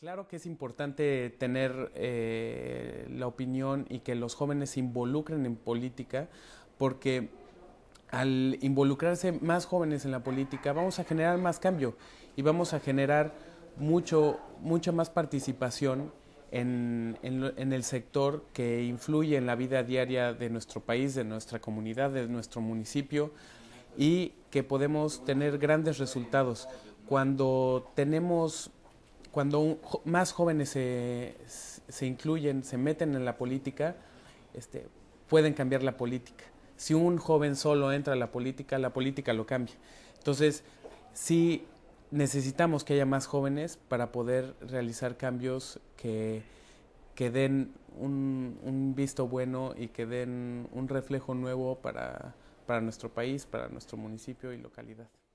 Claro que es importante tener eh, la opinión y que los jóvenes se involucren en política porque al involucrarse más jóvenes en la política vamos a generar más cambio y vamos a generar mucho, mucha más participación en, en, el sector que influye en la vida diaria de nuestro país, de nuestra comunidad, de nuestro municipio y que podemos tener grandes resultados. Cuando tenemos cuando más jóvenes se, se, incluyen, se meten en la política, este, pueden cambiar la política. Si un joven solo entra a la política, la política lo cambia. Entonces, sí necesitamos que haya más jóvenes para poder realizar cambios que, que den un, visto bueno y que den un reflejo nuevo para nuestro país, para nuestro municipio y localidad.